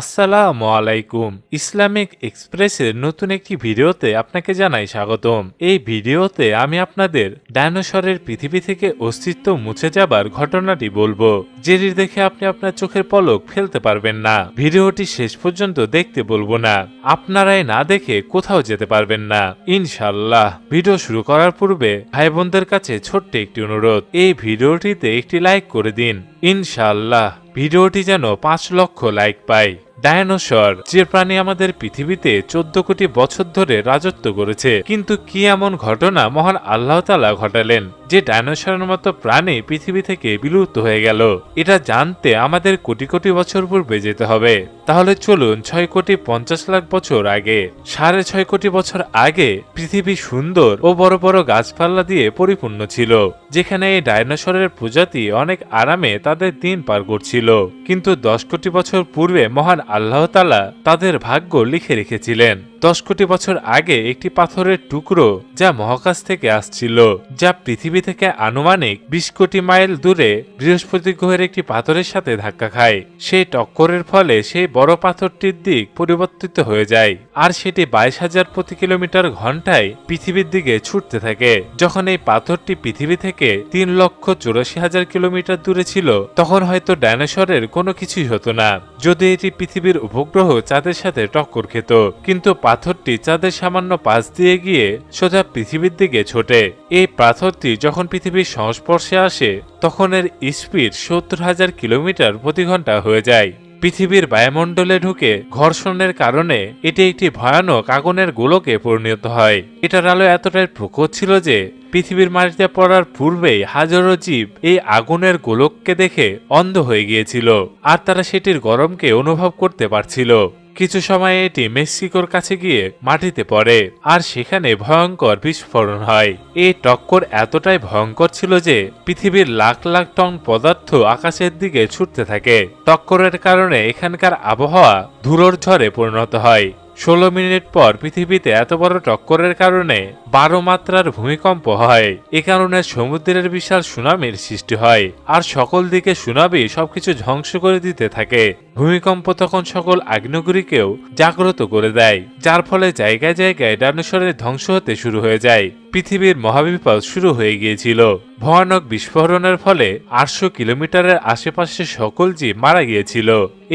আসসালামু আলাইকুম ইসলামিক এক্সপ্রেসের নতুন একটি ভিডিওতে আপনাকে জানাই স্বাগতম এই ভিডিওতে আমি আপনাদের ডাইনোসরের পৃথিবী থেকে অস্তিত্ব মুছে যাবার ঘটনাটি বলবো যেটি দেখে আপনি আপনার চোখের পলক ফেলতে পারবেন না ভিডিওটি শেষ পর্যন্ত দেখতে বলবো না আপনারাই না দেখে কোথাও যেতে পারবেন না ইনশাল্লাহ ভিডিও শুরু করার পূর্বে ভাই বোনদের কাছে ছোট্ট একটি অনুরোধ এই ভিডিওটিতে একটি লাইক করে দিন ইনশাল্লাহ ভিডিওটি যেন পাঁচ লক্ষ লাইক পায় ডায়নোসর যে প্রাণী আমাদের পৃথিবীতে চোদ্দ কোটি বছর ধরে রাজত্ব করেছে কিন্তু কি এমন ঘটনা মহান আল্লাহ তালা ঘটালেন যে ডায়নোসরের মতো প্রাণী পৃথিবী থেকে বিলুপ্ত হয়ে গেল এটা জানতে আমাদের কোটি কোটি বছর পূর্বে যেতে হবে তাহলে চলুন ছয় কোটি পঞ্চাশ লাখ বছর আগে সাড়ে ছয় কোটি বছর আগে পৃথিবী সুন্দর ও বড় বড় গাছপালা দিয়ে পরিপূর্ণ ছিল যেখানে এই ডায়নোসরের প্রজাতি অনেক আরামে তাদের দিন পার করছিল কিন্তু দশ কোটি বছর পূর্বে মহান আল্লাহতালা তাদের ভাগ্য লিখে রেখেছিলেন দশ কোটি বছর আগে একটি পাথরের টুকরো যা মহাকাশ থেকে আসছিল যা পৃথিবী থেকে আনুমানিক বিশ কোটি মাইল দূরে বৃহস্পতি গ্রহের একটি পাথরের সাথে ধাক্কা খায় সেই টক্করের ফলে সেই বড় পাথরটির দিক পরিবর্তিত হয়ে যায় আর সেটি বাইশ হাজার প্রতি কিলোমিটার ঘন্টায় পৃথিবীর দিকে ছুটতে থাকে যখন এই পাথরটি পৃথিবী থেকে তিন লক্ষ চুরাশি হাজার কিলোমিটার দূরে ছিল তখন হয়তো ডাইনোসরের কোনো কিছুই হতো না যদি এটি পৃথিবীর উপগ্রহ চাঁদের সাথে টক্কর খেত কিন্তু পাথরটি চাঁদের সামান্য পাশ দিয়ে গিয়ে সোজা পৃথিবীর দিকে ছোটে এই পাথরটি যখন পৃথিবীর সংস্পর্শে আসে তখন এর স্পিড সত্তর হাজার কিলোমিটার প্রতি ঘন্টা হয়ে যায় পৃথিবীর বায়ুমণ্ডলে ঢুকে ঘর্ষণের কারণে এটি একটি ভয়ানক আগুনের গোলকে পরিণত হয় এটার আলো এতটাই প্রকট ছিল যে পৃথিবীর মাটিতে পড়ার পূর্বেই হাজারো জীব এই আগুনের গোলককে দেখে অন্ধ হয়ে গিয়েছিল আর তারা সেটির গরমকে অনুভব করতে পারছিল কিছু সময়ে এটি মেক্সিকোর কাছে গিয়ে মাটিতে পড়ে আর সেখানে ভয়ঙ্কর বিস্ফোরণ হয় এই টক্কর এতটাই ভয়ঙ্কর ছিল যে পৃথিবীর লাখ লাখ টন পদার্থ আকাশের দিকে ছুটতে থাকে টক্করের কারণে এখানকার আবহাওয়া ধুলোর ঝড়ে পরিণত হয় ষোলো মিনিট পর পৃথিবীতে এত বড় টক্করের কারণে বারো মাত্রার ভূমিকম্প হয় এ কারণে সমুদ্রের বিশাল সুনামির সৃষ্টি হয় আর সকল দিকে সুনামি সবকিছু ধ্বংস করে দিতে থাকে ভূমিকম্প তখন সকল আগ্নেয়গুড়িকেও জাগ্রত করে দেয় যার ফলে জায়গায় জায়গায় ডাইনোসরের ধ্বংস হতে শুরু হয়ে যায় পৃথিবীর মহাবিপদ শুরু হয়ে গিয়েছিল ভয়ানক বিস্ফোরণের ফলে আটশো কিলোমিটারের আশেপাশে সকল জীব মারা গিয়েছিল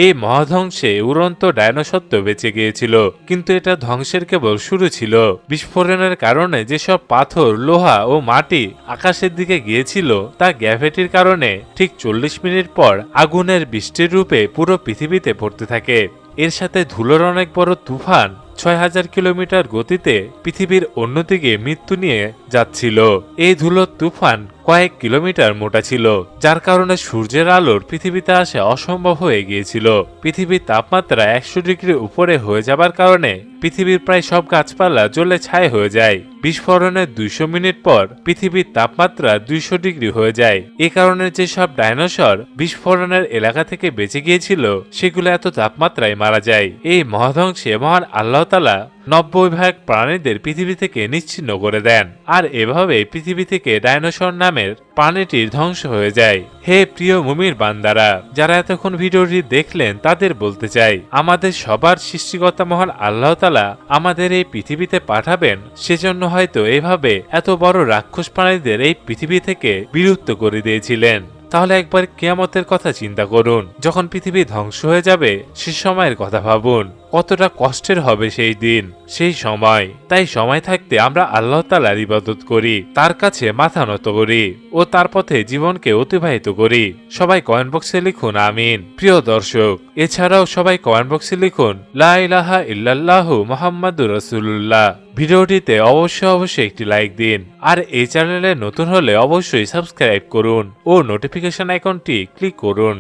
এই মহাধ্বংসে উড়ন্ত ডায়নোসত্ব বেঁচে গিয়েছিল কিন্তু এটা ধ্বংসের কেবল শুরু ছিল বিস্ফোরণের কারণে যেসব পাথর লোহা ও মাটি আকাশের দিকে গিয়েছিল তা গ্যাভেটির কারণে ঠিক চল্লিশ মিনিট পর আগুনের বৃষ্টির রূপে পুরো পৃথিবীতে ভর্তি থাকে এর সাথে ধুলোর অনেক বড় তুফান ছয় হাজার কিলোমিটার গতিতে পৃথিবীর অন্যদিকে মৃত্যু নিয়ে যাচ্ছিল এই ধুলোর তুফান কয়েক কিলোমিটার মোটা ছিল যার কারণে সূর্যের আলোর পৃথিবীতে আসা অসম্ভব হয়ে গিয়েছিল পৃথিবীর তাপমাত্রা একশো ডিগ্রি উপরে হয়ে যাবার কারণে পৃথিবীর প্রায় সব গাছপালা জ্বলে ছায় হয়ে যায় বিস্ফোরণের দুইশো মিনিট পর পৃথিবীর তাপমাত্রা দুইশো ডিগ্রি হয়ে যায় এ কারণে যে সব ডাইনোসর বিস্ফোরণের এলাকা থেকে বেঁচে গিয়েছিল সেগুলো এত তাপমাত্রায় মারা যায় এই মহাধ্বংসে মহান আল্লাহতালা নব্বই ভাগ প্রাণীদের পৃথিবী থেকে নিচ্ছিন্ন করে দেন আর এভাবে পৃথিবী থেকে ডাইনোসর নামের প্রাণীটির ধ্বংস হয়ে যায় হে প্রিয় মুমির বান্দারা যারা এতক্ষণ ভিডিওটি দেখলেন তাদের বলতে চাই আমাদের সবার সৃষ্টিকর্তা মহান আল্লাহ তালা আমাদের এই পৃথিবীতে পাঠাবেন সেজন্য হয়তো এভাবে এত বড় রাক্ষস প্রাণীদের এই পৃথিবী থেকে বিলুপ্ত করে দিয়েছিলেন তাহলে একবার কেয়ামতের কথা চিন্তা করুন যখন পৃথিবী ধ্বংস হয়ে যাবে সে সময়ের কথা ভাবুন কতটা কষ্টের হবে সেই দিন সেই সময় তাই সময় থাকতে আমরা আল্লাহ তালার ইবাদত করি তার কাছে মাথা নত করি ও তার পথে জীবনকে অতিবাহিত করি সবাই কয়েন বক্সে লিখুন আমিন প্রিয় দর্শক এছাড়াও সবাই কয়েন বক্সে লিখুন লাহা ইল্লাল্লাহু মোহাম্মদুর রসুল্লাহ ভিডিওটিতে অবশ্যই অবশ্যই একটি লাইক দিন আর এই চ্যানেলে নতুন হলে অবশ্যই সাবস্ক্রাইব করুন ও নোটিফিকেশন আইকনটি ক্লিক করুন